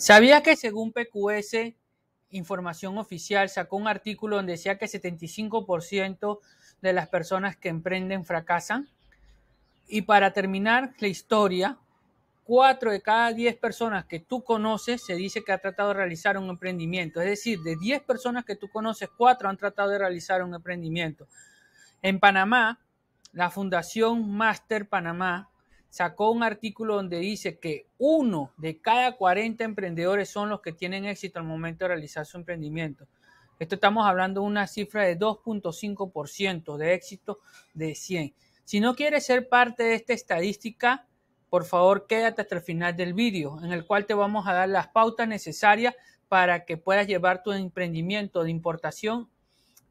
Sabía que según PQS, información oficial, sacó un artículo donde decía que 75% de las personas que emprenden fracasan? Y para terminar la historia, 4 de cada 10 personas que tú conoces se dice que ha tratado de realizar un emprendimiento. Es decir, de 10 personas que tú conoces, 4 han tratado de realizar un emprendimiento. En Panamá, la Fundación Master Panamá sacó un artículo donde dice que uno de cada 40 emprendedores son los que tienen éxito al momento de realizar su emprendimiento. Esto estamos hablando de una cifra de 2.5% de éxito de 100. Si no quieres ser parte de esta estadística, por favor quédate hasta el final del vídeo, en el cual te vamos a dar las pautas necesarias para que puedas llevar tu emprendimiento de importación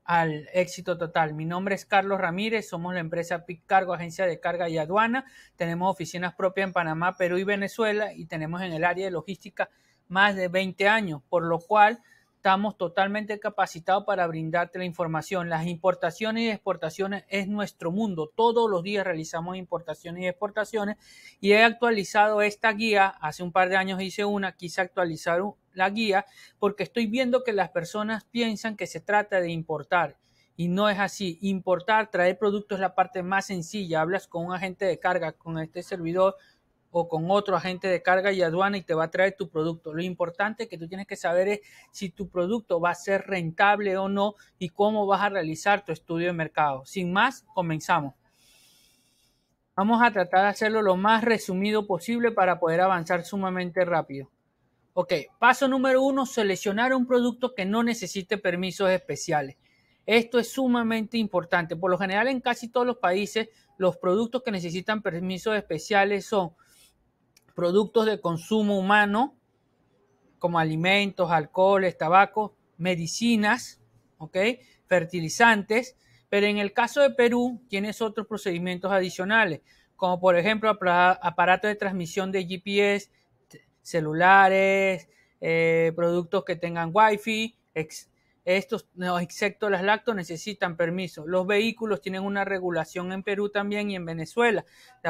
al éxito total. Mi nombre es Carlos Ramírez, somos la empresa PIC Cargo, agencia de carga y aduana. Tenemos oficinas propias en Panamá, Perú y Venezuela y tenemos en el área de logística más de 20 años, por lo cual estamos totalmente capacitados para brindarte la información. Las importaciones y exportaciones es nuestro mundo. Todos los días realizamos importaciones y exportaciones y he actualizado esta guía. Hace un par de años hice una, quise actualizar la guía porque estoy viendo que las personas piensan que se trata de importar. Y no es así. Importar, traer productos es la parte más sencilla. Hablas con un agente de carga, con este servidor, o con otro agente de carga y aduana y te va a traer tu producto. Lo importante que tú tienes que saber es si tu producto va a ser rentable o no y cómo vas a realizar tu estudio de mercado. Sin más, comenzamos. Vamos a tratar de hacerlo lo más resumido posible para poder avanzar sumamente rápido. Ok, paso número uno, seleccionar un producto que no necesite permisos especiales. Esto es sumamente importante. Por lo general en casi todos los países los productos que necesitan permisos especiales son productos de consumo humano, como alimentos, alcoholes, tabaco, medicinas, ¿ok? fertilizantes, pero en el caso de Perú tienes otros procedimientos adicionales, como por ejemplo aparatos de transmisión de GPS, celulares, eh, productos que tengan Wi-Fi, estos, excepto las lactos, necesitan permiso. Los vehículos tienen una regulación en Perú también y en Venezuela.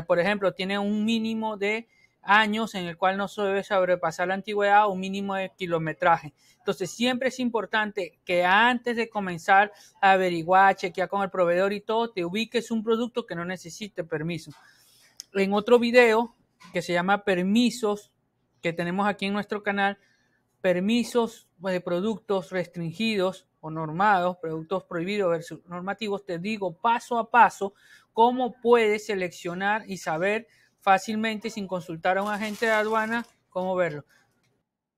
por ejemplo, tienen un mínimo de años en el cual no se debe sobrepasar la antigüedad o un mínimo de kilometraje. Entonces siempre es importante que antes de comenzar a averiguar, chequear con el proveedor y todo, te ubiques un producto que no necesite permiso. En otro video que se llama permisos que tenemos aquí en nuestro canal, permisos pues, de productos restringidos o normados, productos prohibidos versus normativos, te digo paso a paso cómo puedes seleccionar y saber fácilmente sin consultar a un agente de aduana cómo verlo.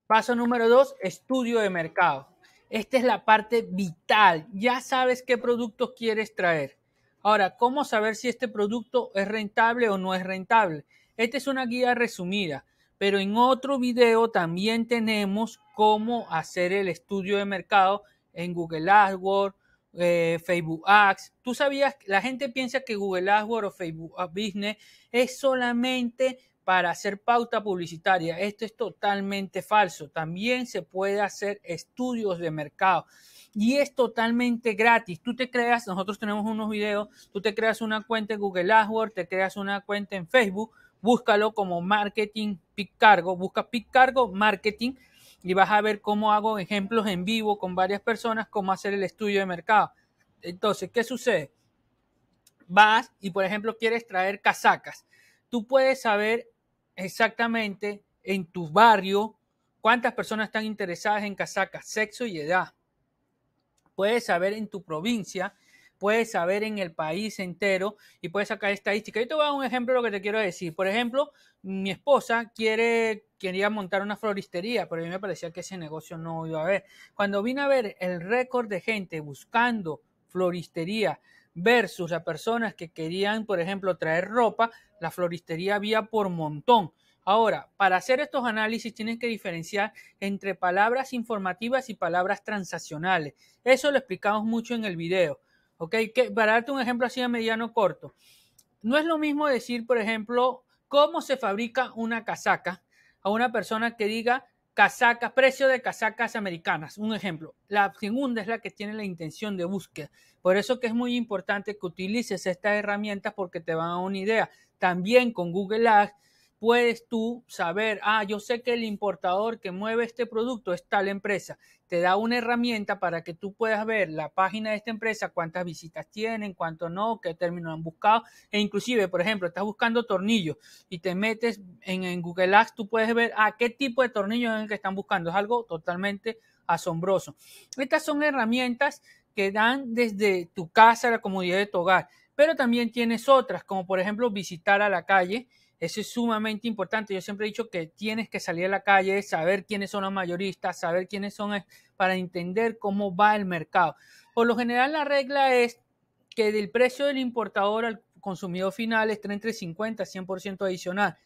Paso número dos, estudio de mercado. Esta es la parte vital. Ya sabes qué productos quieres traer. Ahora, ¿cómo saber si este producto es rentable o no es rentable? Esta es una guía resumida, pero en otro video también tenemos cómo hacer el estudio de mercado en Google AdWords, eh, Facebook Ads. Tú sabías, la gente piensa que Google AdWords o Facebook Business es solamente para hacer pauta publicitaria. Esto es totalmente falso. También se puede hacer estudios de mercado y es totalmente gratis. Tú te creas, nosotros tenemos unos videos, tú te creas una cuenta en Google AdWords, te creas una cuenta en Facebook, búscalo como marketing pic cargo, busca pic cargo marketing y vas a ver cómo hago ejemplos en vivo con varias personas, cómo hacer el estudio de mercado. Entonces, ¿qué sucede? Vas y, por ejemplo, quieres traer casacas. Tú puedes saber exactamente en tu barrio cuántas personas están interesadas en casacas, sexo y edad. Puedes saber en tu provincia puedes saber en el país entero y puedes sacar estadísticas. Yo te voy a dar un ejemplo de lo que te quiero decir. Por ejemplo, mi esposa quiere, quería montar una floristería, pero a mí me parecía que ese negocio no iba a haber. Cuando vine a ver el récord de gente buscando floristería versus las personas que querían, por ejemplo, traer ropa, la floristería había por montón. Ahora, para hacer estos análisis tienes que diferenciar entre palabras informativas y palabras transaccionales. Eso lo explicamos mucho en el video. ¿Ok? para darte un ejemplo así de mediano corto, no es lo mismo decir, por ejemplo, cómo se fabrica una casaca a una persona que diga casacas, precio de casacas americanas, un ejemplo. La segunda es la que tiene la intención de búsqueda. Por eso que es muy importante que utilices estas herramientas porque te van a dar una idea. También con Google Ads puedes tú saber, ah, yo sé que el importador que mueve este producto es tal empresa. Te da una herramienta para que tú puedas ver la página de esta empresa, cuántas visitas tienen, cuánto no, qué términos han buscado. E inclusive, por ejemplo, estás buscando tornillos y te metes en, Google Ads, tú puedes ver a ah, qué tipo de tornillos es que están buscando. Es algo totalmente asombroso. Estas son herramientas que dan desde tu casa a la comodidad de tu hogar, pero también tienes otras, como por ejemplo visitar a la calle eso es sumamente importante. Yo siempre he dicho que tienes que salir a la calle, saber quiénes son los mayoristas, saber quiénes son eh, para entender cómo va el mercado. Por lo general la regla es que del precio del importador al consumidor final es entre 50 y 100% adicional.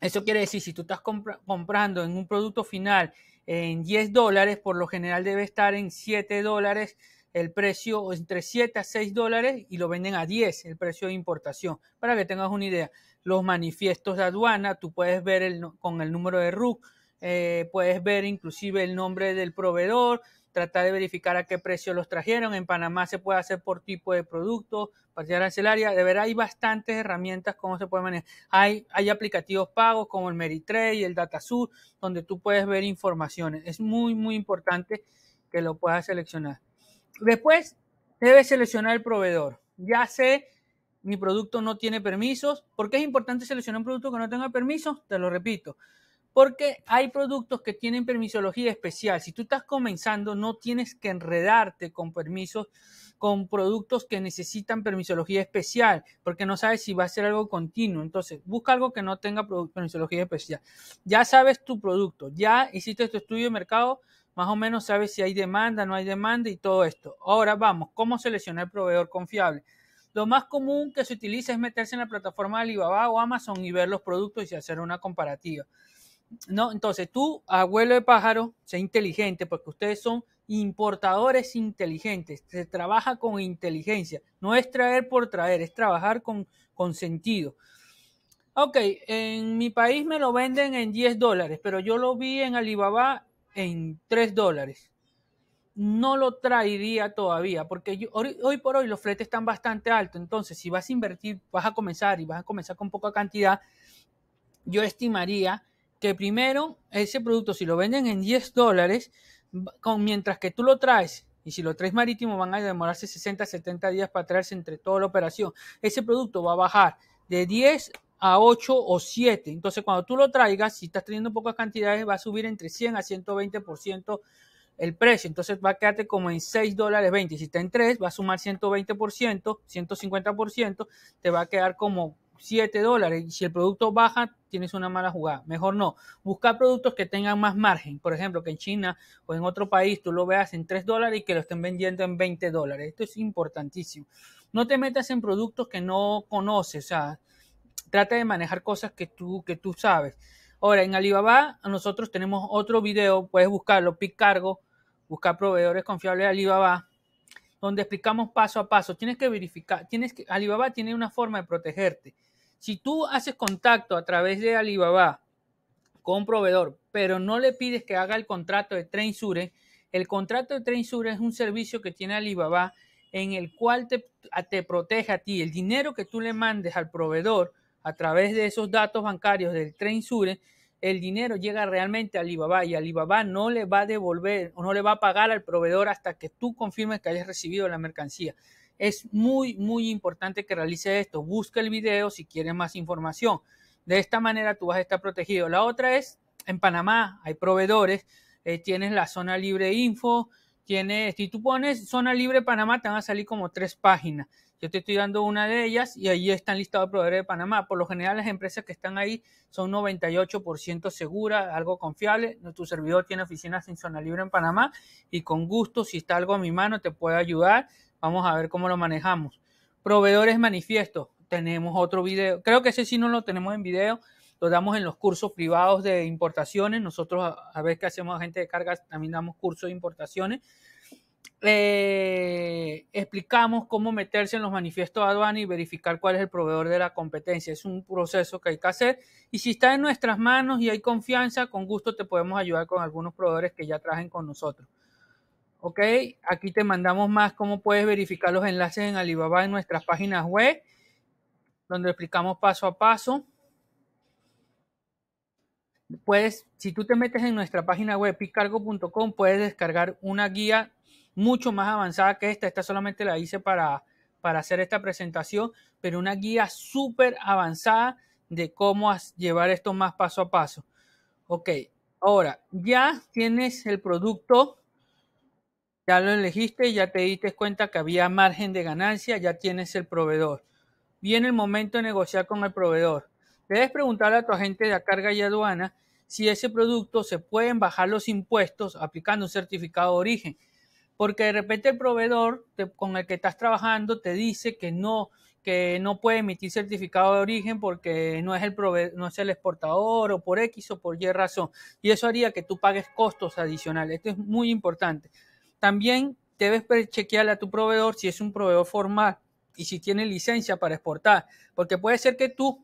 Eso quiere decir, si tú estás comprando en un producto final en 10 dólares, por lo general debe estar en 7 dólares el precio entre 7 a 6 dólares y lo venden a 10 el precio de importación. Para que tengas una idea, los manifiestos de aduana, tú puedes ver el, con el número de RUC, eh, puedes ver inclusive el nombre del proveedor, tratar de verificar a qué precio los trajeron. En Panamá se puede hacer por tipo de producto, partida arancelaria. De ver, hay bastantes herramientas cómo se puede manejar. Hay, hay aplicativos pagos como el Meritrade y el DataSur, donde tú puedes ver informaciones. Es muy, muy importante que lo puedas seleccionar. Después, debes seleccionar el proveedor. Ya sé, mi producto no tiene permisos. ¿Por qué es importante seleccionar un producto que no tenga permisos? Te lo repito. Porque hay productos que tienen permisología especial. Si tú estás comenzando, no tienes que enredarte con permisos, con productos que necesitan permisología especial, porque no sabes si va a ser algo continuo. Entonces, busca algo que no tenga permisología especial. Ya sabes tu producto, ya hiciste tu estudio de mercado, más o menos sabes si hay demanda, no hay demanda y todo esto. Ahora vamos, ¿cómo seleccionar el proveedor confiable? Lo más común que se utiliza es meterse en la plataforma de Alibaba o Amazon y ver los productos y hacer una comparativa. No, entonces tú, abuelo de pájaro, sé inteligente porque ustedes son importadores inteligentes. Se trabaja con inteligencia. No es traer por traer, es trabajar con, con sentido. Ok, en mi país me lo venden en 10 dólares, pero yo lo vi en Alibaba en 3 dólares. No lo traería todavía, porque hoy, por hoy los fletes están bastante altos. Entonces, si vas a invertir, vas a comenzar y vas a comenzar con poca cantidad, yo estimaría que primero ese producto, si lo venden en 10 dólares, con, mientras que tú lo traes y si lo traes marítimo van a demorarse 60, 70 días para traerse entre toda la operación. Ese producto va a bajar de 10 a 8 o 7. Entonces, cuando tú lo traigas, si estás teniendo pocas cantidades, va a subir entre 100 a 120% el precio. Entonces, va a quedarte como en 6 dólares 20. Si está en 3, va a sumar 120%, 150%, te va a quedar como 7 dólares. Y si el producto baja, tienes una mala jugada. Mejor no. Buscar productos que tengan más margen. Por ejemplo, que en China o en otro país tú lo veas en 3 dólares y que lo estén vendiendo en 20 dólares. Esto es importantísimo. No te metas en productos que no conoces. O sea, trata de manejar cosas que tú, que tú sabes. Ahora, en Alibaba nosotros tenemos otro video, puedes buscarlo, pic cargo, buscar proveedores confiables de Alibaba, donde explicamos paso a paso. Tienes que verificar, tienes que, Alibaba tiene una forma de protegerte. Si tú haces contacto a través de Alibaba con un proveedor, pero no le pides que haga el contrato de Trainsure, el contrato de Trainsure es un servicio que tiene Alibaba en el cual te, te protege a ti. El dinero que tú le mandes al proveedor a través de esos datos bancarios del Tren Sure, el dinero llega realmente a Alibaba y Alibaba no le va a devolver o no le va a pagar al proveedor hasta que tú confirmes que hayas recibido la mercancía. Es muy, muy importante que realice esto. Busca el video si quieres más información. De esta manera tú vas a estar protegido. La otra es, en Panamá hay proveedores, eh, tienes la zona libre info, tienes, si tú pones zona libre Panamá te van a salir como tres páginas yo te estoy dando una de ellas y ahí están listados proveedores de Panamá. Por lo general, las empresas que están ahí son 98% seguras, algo confiable. Tu servidor tiene oficinas en zona libre en Panamá y con gusto, si está algo a mi mano, te puedo ayudar. Vamos a ver cómo lo manejamos. Proveedores manifiestos. Tenemos otro video. Creo que ese sí no lo tenemos en video. Lo damos en los cursos privados de importaciones. Nosotros, a, veces que hacemos, gente de cargas, también damos cursos de importaciones eh, explicamos cómo meterse en los manifiestos de y verificar cuál es el proveedor de la competencia. Es un proceso que hay que hacer y si está en nuestras manos y hay confianza, con gusto te podemos ayudar con algunos proveedores que ya trajen con nosotros. Ok, aquí te mandamos más cómo puedes verificar los enlaces en Alibaba en nuestras páginas web, donde explicamos paso a paso. Puedes, si tú te metes en nuestra página web picargo.com, puedes descargar una guía mucho más avanzada que esta. Esta solamente la hice para, para hacer esta presentación, pero una guía súper avanzada de cómo llevar esto más paso a paso. Ok, ahora ya tienes el producto, ya lo elegiste, ya te diste cuenta que había margen de ganancia, ya tienes el proveedor. Viene el momento de negociar con el proveedor. Debes preguntarle a tu agente de carga y aduana si ese producto se pueden bajar los impuestos aplicando un certificado de origen porque de repente el proveedor con el que estás trabajando te dice que no, que no puede emitir certificado de origen porque no es el no es el exportador o por X o por Y razón. Y eso haría que tú pagues costos adicionales. Esto es muy importante. También debes chequearle a tu proveedor si es un proveedor formal y si tiene licencia para exportar, porque puede ser que tú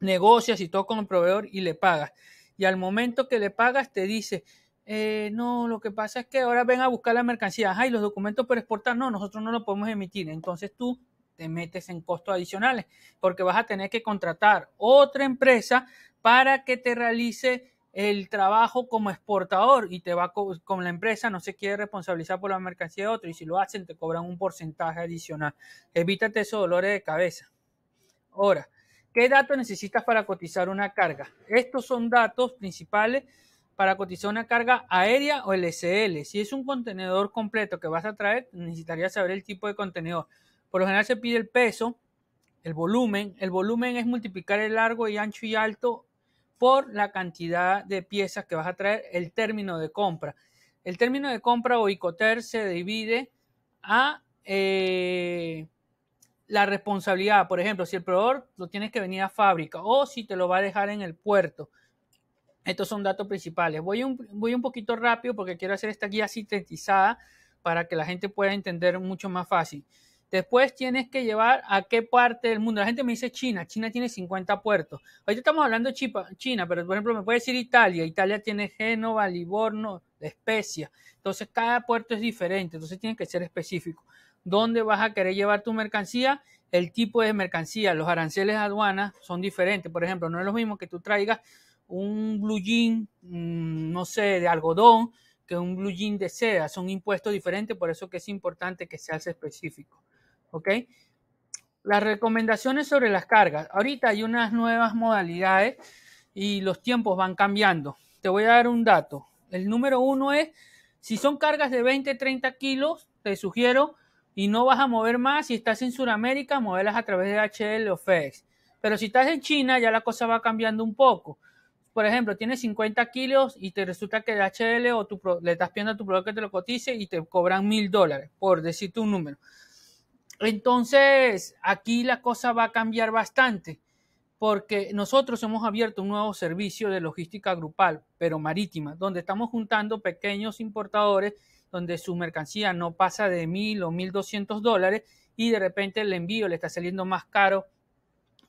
negocias y todo con el proveedor y le pagas. Y al momento que le pagas te dice, eh, no, lo que pasa es que ahora ven a buscar la mercancía, Ay, y los documentos para exportar, no, nosotros no los podemos emitir. Entonces tú te metes en costos adicionales porque vas a tener que contratar otra empresa para que te realice el trabajo como exportador y te va con la empresa no se quiere responsabilizar por la mercancía de otro y si lo hacen te cobran un porcentaje adicional. Evítate esos dolores de cabeza. Ahora, ¿qué datos necesitas para cotizar una carga? Estos son datos principales para cotizar una carga aérea o LSL, Si es un contenedor completo que vas a traer, necesitarías saber el tipo de contenedor. Por lo general se pide el peso, el volumen. El volumen es multiplicar el largo y ancho y alto por la cantidad de piezas que vas a traer, el término de compra. El término de compra o ICOTER se divide a eh, la responsabilidad. Por ejemplo, si el proveedor lo tienes que venir a fábrica o si te lo va a dejar en el puerto estos son datos principales. Voy un, voy un poquito rápido porque quiero hacer esta guía sintetizada para que la gente pueda entender mucho más fácil. Después tienes que llevar a qué parte del mundo. La gente me dice China. China tiene 50 puertos. Ahorita estamos hablando de China, pero por ejemplo me puede decir Italia. Italia tiene Génova, Livorno, Especia. Entonces cada puerto es diferente. Entonces tiene que ser específico. ¿Dónde vas a querer llevar tu mercancía? El tipo de mercancía. Los aranceles aduanas son diferentes. Por ejemplo, no es lo mismo que tú traigas un blue jean, mm, no sé, de algodón, que un blue jean de seda. Son impuestos diferentes, por eso que es importante que se específico. ¿Ok? Las recomendaciones sobre las cargas. Ahorita hay unas nuevas modalidades y los tiempos van cambiando. Te voy a dar un dato. El número uno es, si son cargas de 20, 30 kilos, te sugiero, y no vas a mover más, si estás en Sudamérica, moverlas a través de HL o FedEx. Pero si estás en China, ya la cosa va cambiando un poco por ejemplo, tienes 50 kilos y te resulta que el HL o tu le estás pidiendo a tu producto que te lo cotice y te cobran mil dólares, por decirte un número. Entonces, aquí la cosa va a cambiar bastante, porque nosotros hemos abierto un nuevo servicio de logística grupal, pero marítima, donde estamos juntando pequeños importadores, donde su mercancía no pasa de mil o mil doscientos dólares y de repente el envío le está saliendo más caro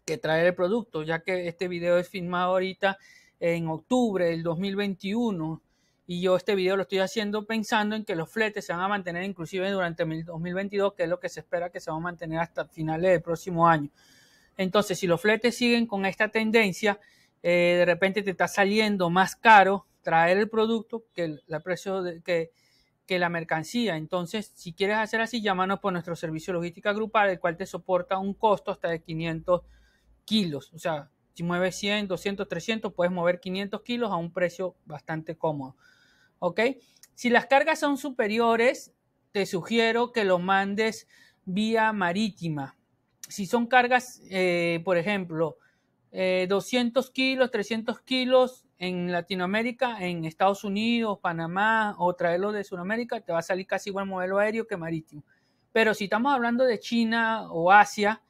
que traer el producto, ya que este video es filmado ahorita en octubre del 2021 y yo este video lo estoy haciendo pensando en que los fletes se van a mantener inclusive durante el 2022, que es lo que se espera que se van a mantener hasta finales del próximo año. Entonces, si los fletes siguen con esta tendencia, eh, de repente te está saliendo más caro traer el producto que el, precio de, que, que la mercancía. Entonces, si quieres hacer así, llámanos por nuestro servicio logística grupal, el cual te soporta un costo hasta de 500 kilos. O sea, si mueves 100, 200, 300, puedes mover 500 kilos a un precio bastante cómodo. ¿Ok? Si las cargas son superiores, te sugiero que lo mandes vía marítima. Si son cargas, eh, por ejemplo, 200 eh, kilos, 300 kilos en Latinoamérica, en Estados Unidos, Panamá o traerlo de Sudamérica, te va a salir casi igual modelo aéreo que marítimo. Pero si estamos hablando de China o Asia,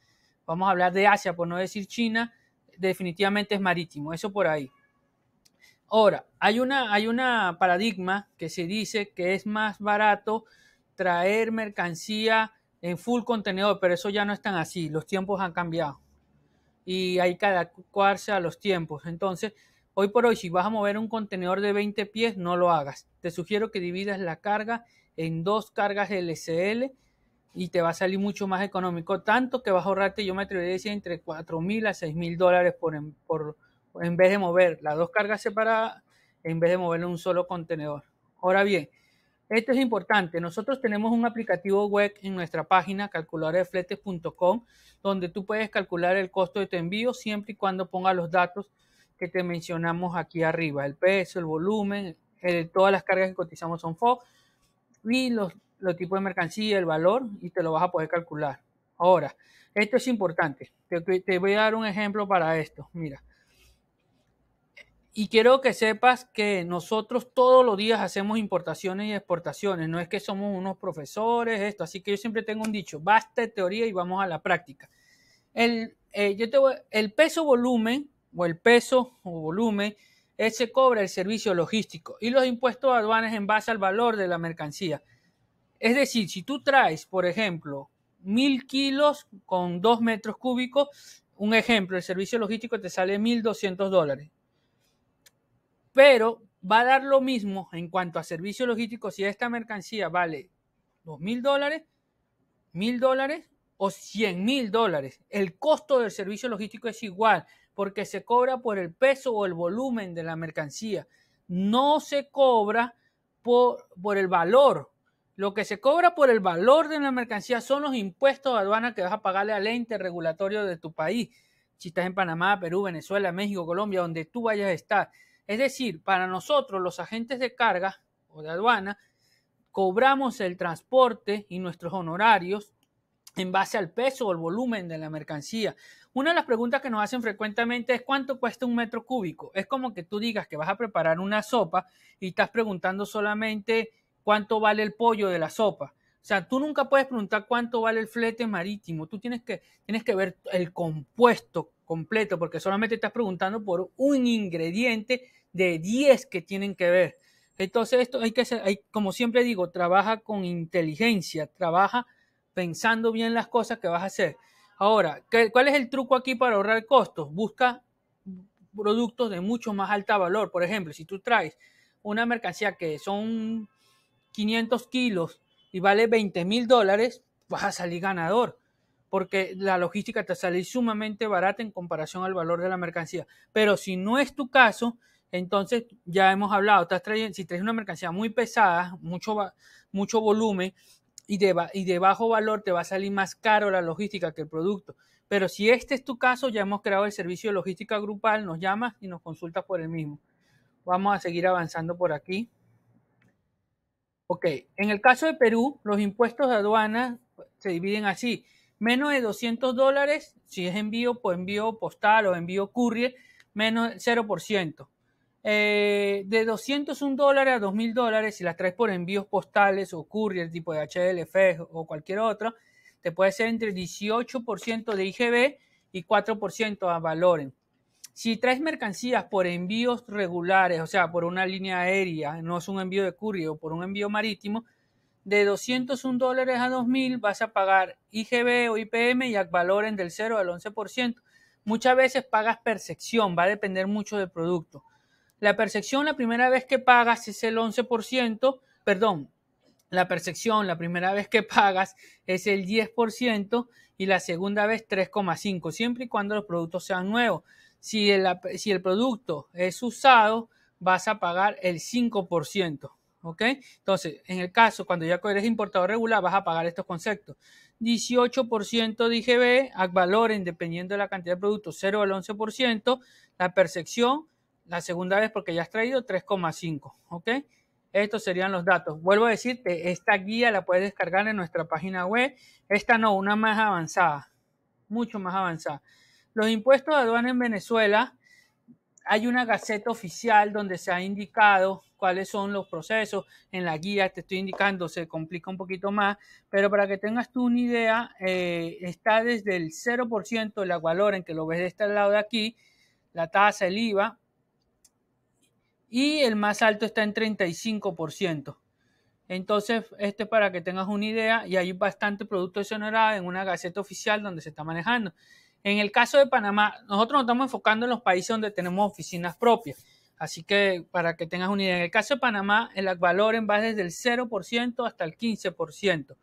vamos a hablar de Asia por no decir China, definitivamente es marítimo, eso por ahí. Ahora, hay una, hay una paradigma que se dice que es más barato traer mercancía en full contenedor, pero eso ya no es tan así, los tiempos han cambiado y hay que adecuarse a los tiempos. Entonces, hoy por hoy, si vas a mover un contenedor de 20 pies, no lo hagas. Te sugiero que dividas la carga en dos cargas LCL y te va a salir mucho más económico, tanto que vas a ahorrarte, yo me atrevería a decir, entre 4 mil a 6 mil dólares por, en vez de mover las dos cargas separadas, en vez de moverlo un solo contenedor. Ahora bien, esto es importante. Nosotros tenemos un aplicativo web en nuestra página calculadoresfletes.com donde tú puedes calcular el costo de tu envío siempre y cuando pongas los datos que te mencionamos aquí arriba, el peso, el volumen, todas las cargas que cotizamos son FOX, y los los tipos de mercancía, el valor y te lo vas a poder calcular. Ahora, esto es importante. Te, voy a dar un ejemplo para esto. Mira. Y quiero que sepas que nosotros todos los días hacemos importaciones y exportaciones. No es que somos unos profesores, esto. Así que yo siempre tengo un dicho, basta de teoría y vamos a la práctica. El, eh, yo el peso volumen o el peso o volumen ese cobra el servicio logístico y los impuestos aduanes en base al valor de la mercancía. Es decir, si tú traes, por ejemplo, mil kilos con dos metros cúbicos, un ejemplo, el servicio logístico te sale 1.200 dólares. Pero va a dar lo mismo en cuanto a servicio logístico si esta mercancía vale dos mil dólares, mil dólares o mil dólares. El costo del servicio logístico es igual porque se cobra por el peso o el volumen de la mercancía. No se cobra por el valor lo que se cobra por el valor de la mercancía son los impuestos de aduana que vas a pagarle al ente regulatorio de tu país. Si estás en Panamá, Perú, Venezuela, México, Colombia, donde tú vayas a estar. Es decir, para nosotros, los agentes de carga o de aduana, cobramos el transporte y nuestros honorarios en base al peso o el volumen de la mercancía. Una de las preguntas que nos hacen frecuentemente es cuánto cuesta un metro cúbico. Es como que tú digas que vas a preparar una sopa y estás preguntando solamente cuánto vale el pollo de la sopa. O sea, tú nunca puedes preguntar cuánto vale el flete marítimo. Tú tienes que, tienes que ver el compuesto completo, porque solamente estás preguntando por un ingrediente de 10 que tienen que ver. Entonces, esto hay que hacer, como siempre digo, trabaja con inteligencia, trabaja pensando bien las cosas que vas a hacer. Ahora, ¿cuál es el truco aquí para ahorrar costos? Busca productos de mucho más alta valor. Por ejemplo, si tú traes una mercancía que son 500 kilos y vale 20 mil dólares, vas a salir ganador, porque la logística te sale sumamente barata en comparación al valor de la mercancía. Pero si no es tu caso, entonces ya hemos hablado, estás trayendo, si traes una mercancía muy pesada, mucho, mucho volumen y y de bajo valor, te va a salir más caro la logística que el producto. Pero si este es tu caso, ya hemos creado el servicio de logística grupal, nos llamas y nos consultas por el mismo. Vamos a seguir avanzando por aquí. Ok, en el caso de Perú, los impuestos de aduana se dividen así. Menos de 200 dólares, si es envío por pues envío postal o envío courier, menos 0%. Eh, de 201 dólares a 2000 dólares, si las traes por envíos postales o courier tipo de HLF o cualquier otro, te puede ser entre 18% de IGB y 4% a Valoren. Si traes mercancías por envíos regulares, o sea, por una línea aérea, no es un envío de courier o por un envío marítimo, de 201 dólares a 2000 vas a pagar IGB o IPM y valoren del 0 al 11%. Muchas veces pagas percepción, va a depender mucho del producto. La percepción la primera vez que pagas es el 11%, perdón, la percepción la primera vez que pagas es el 10% y la segunda vez 3,5, siempre y cuando los productos sean nuevos si el, producto es usado, vas a pagar el 5%. ¿Ok? Entonces, en el caso, cuando ya eres importador regular, vas a pagar estos conceptos. 18% de IGB, valoren dependiendo de la cantidad de producto, 0 al 11%. La percepción, la segunda vez porque ya has traído, 3,5. ¿Ok? Estos serían los datos. Vuelvo a decirte, esta guía la puedes descargar en nuestra página web. Esta no, una más avanzada, mucho más avanzada. Los impuestos de aduana en Venezuela, hay una gaceta oficial donde se ha indicado cuáles son los procesos. En la guía te estoy indicando, se complica un poquito más, pero para que tengas tú una idea, eh, está desde el 0% la valor en que lo ves de este lado de aquí, la tasa, el IVA, y el más alto está en 35%. Entonces, este es para que tengas una idea y hay bastante producto exonerado en una gaceta oficial donde se está manejando. En el caso de Panamá, nosotros nos estamos enfocando en los países donde tenemos oficinas propias. Así que para que tengas una idea, en el caso de Panamá, el ACValoren va desde el 0% hasta el 15%.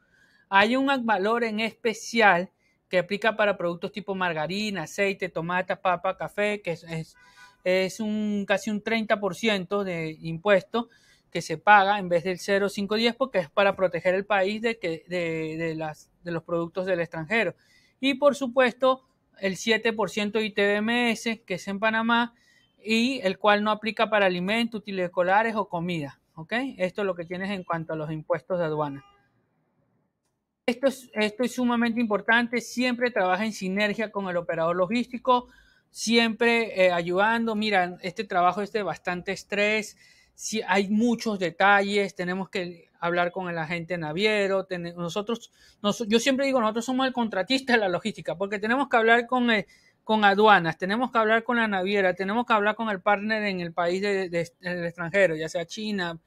Hay un en especial que aplica para productos tipo margarina, aceite, tomate, papa, café, que es, es, un, casi un 30% de impuesto que se paga en vez del 0,510 porque es para proteger el país de, que, de los productos del extranjero. Y por supuesto, el 7% de ITBMS, que es en Panamá, y el cual no aplica para alimentos, útiles escolares o comida. ¿ok? Esto es lo que tienes en cuanto a los impuestos de aduana. Esto es, esto es sumamente importante. Siempre trabaja en sinergia con el operador logístico, siempre eh, ayudando. Mira, este trabajo es de bastante estrés si hay muchos detalles, tenemos que hablar con el agente naviero, nosotros, yo siempre digo, nosotros somos el contratista de la logística, porque tenemos que hablar con, eh, con aduanas, tenemos que hablar con la naviera, tenemos que hablar con el partner en el país de, extranjero, ya sea China,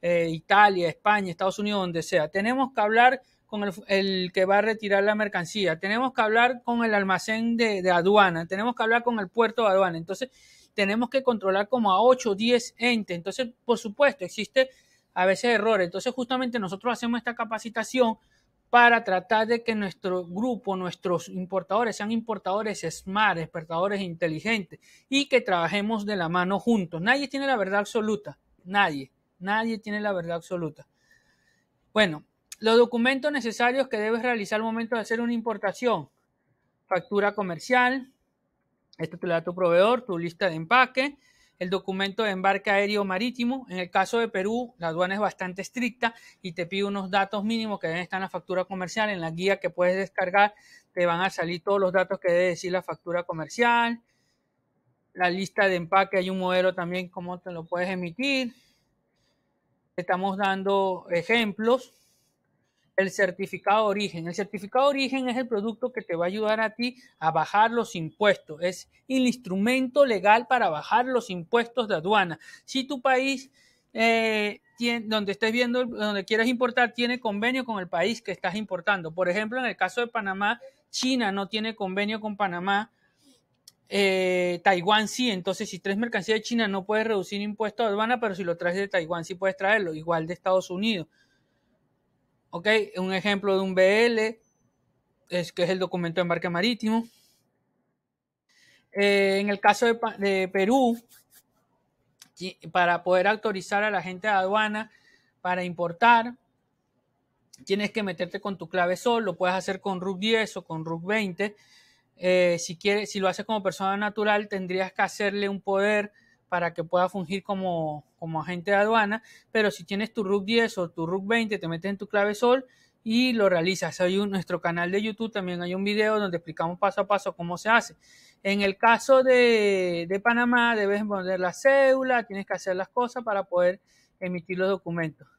eh, Italia, España, Estados Unidos, donde sea. Tenemos que hablar con el, que va a retirar la mercancía, tenemos que hablar con el almacén de, de aduana, tenemos que hablar con el puerto de aduana. Entonces, tenemos que controlar como a 8 o 10 entes. Entonces, por supuesto, existe a veces errores. Entonces, justamente nosotros hacemos esta capacitación para tratar de que nuestro grupo, nuestros importadores, sean importadores smart, exportadores inteligentes y que trabajemos de la mano juntos. Nadie tiene la verdad absoluta, nadie, nadie tiene la verdad absoluta. Bueno, los documentos necesarios que debes realizar al momento de hacer una importación, factura comercial, esto te lo da tu proveedor, tu lista de empaque, el documento de embarque aéreo marítimo. En el caso de Perú, la aduana es bastante estricta y te pide unos datos mínimos que deben estar en la factura comercial. En la guía que puedes descargar te van a salir todos los datos que debe decir la factura comercial. La lista de empaque, hay un modelo también, cómo te lo puedes emitir. Estamos dando ejemplos el certificado de origen. El certificado de origen es el producto que te va a ayudar a ti a bajar los impuestos. Es el instrumento legal para bajar los impuestos de aduana. Si tu país eh, tiene, donde estés viendo, donde quieras importar, tiene convenio con el país que estás importando. Por ejemplo, en el caso de Panamá, China no tiene convenio con Panamá. Eh, Taiwán sí, entonces si traes mercancía de China no puedes reducir impuestos de aduana, pero si lo traes de Taiwán sí puedes traerlo, igual de Estados Unidos. Ok, un ejemplo de un BL es que es el documento de embarque marítimo. Eh, en el caso de, Perú, para poder autorizar a la gente de aduana para importar, tienes que meterte con tu clave SOL, lo puedes hacer con RUB 10 o con RUB 20. Eh, si, quieres, si lo haces como persona natural, tendrías que hacerle un poder para que pueda fungir como, agente de aduana, pero si tienes tu RUC 10 o tu RUC 20, te metes en tu clave sol y lo realizas. Hay un, nuestro canal de YouTube también hay un video donde explicamos paso a paso cómo se hace. En el caso de, de Panamá, debes poner la cédula, tienes que hacer las cosas para poder emitir los documentos.